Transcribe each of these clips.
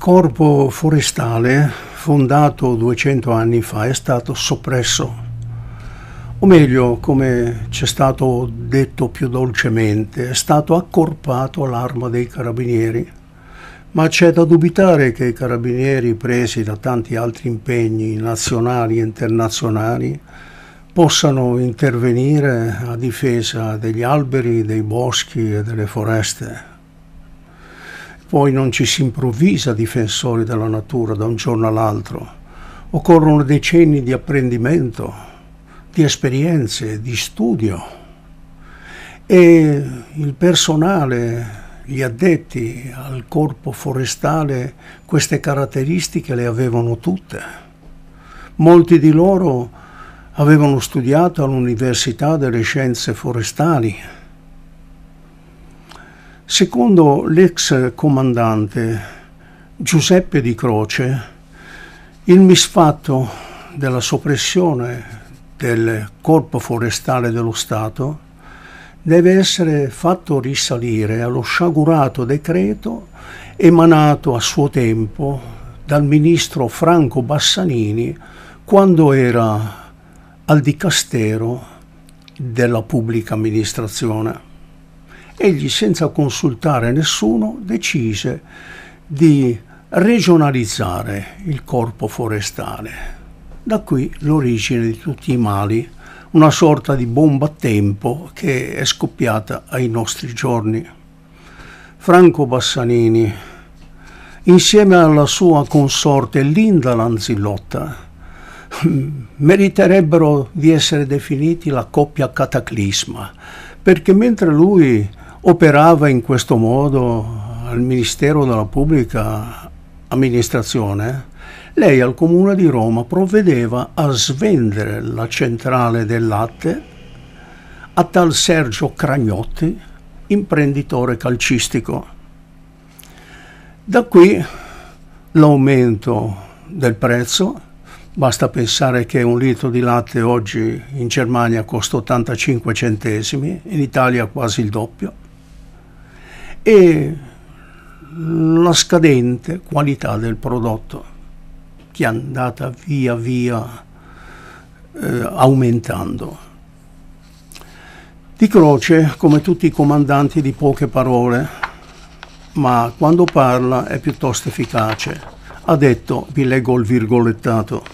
corpo forestale, fondato 200 anni fa, è stato soppresso. O meglio, come c'è stato detto più dolcemente, è stato accorpato all'arma dei carabinieri. Ma c'è da dubitare che i carabinieri, presi da tanti altri impegni nazionali e internazionali, possano intervenire a difesa degli alberi, dei boschi e delle foreste. Poi non ci si improvvisa difensori della natura da un giorno all'altro. Occorrono decenni di apprendimento, di esperienze, di studio. E il personale, gli addetti al corpo forestale, queste caratteristiche le avevano tutte. Molti di loro avevano studiato all'Università delle Scienze Forestali Secondo l'ex comandante Giuseppe Di Croce, il misfatto della soppressione del corpo forestale dello Stato deve essere fatto risalire allo sciagurato decreto emanato a suo tempo dal ministro Franco Bassanini quando era al dicastero della pubblica amministrazione egli senza consultare nessuno decise di regionalizzare il corpo forestale. Da qui l'origine di tutti i mali, una sorta di bomba a tempo che è scoppiata ai nostri giorni. Franco Bassanini, insieme alla sua consorte Linda Lanzillotta, mm, meriterebbero di essere definiti la coppia cataclisma, perché mentre lui operava in questo modo al Ministero della Pubblica Amministrazione, lei al Comune di Roma provvedeva a svendere la centrale del latte a tal Sergio Cragnotti, imprenditore calcistico. Da qui l'aumento del prezzo, basta pensare che un litro di latte oggi in Germania costa 85 centesimi, in Italia quasi il doppio, e la scadente qualità del prodotto che è andata via via eh, aumentando. Di Croce, come tutti i comandanti di poche parole, ma quando parla è piuttosto efficace, ha detto, vi leggo il virgolettato,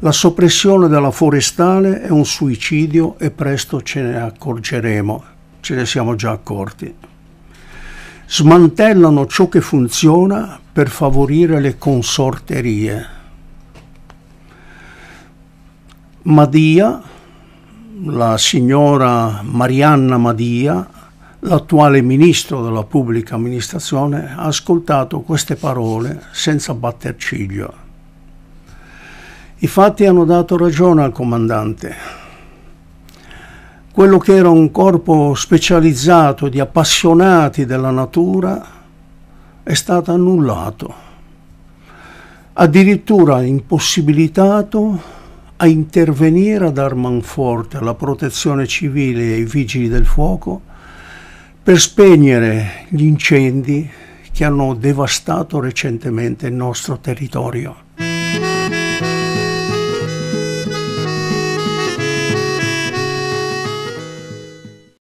la soppressione della forestale è un suicidio e presto ce ne accorgeremo, ce ne siamo già accorti smantellano ciò che funziona per favorire le consorterie. Madia, la signora Marianna Madia, l'attuale ministro della pubblica amministrazione, ha ascoltato queste parole senza batter ciglio. I fatti hanno dato ragione al comandante quello che era un corpo specializzato di appassionati della natura è stato annullato, addirittura impossibilitato a intervenire ad Armanforte, alla protezione civile e ai vigili del fuoco, per spegnere gli incendi che hanno devastato recentemente il nostro territorio.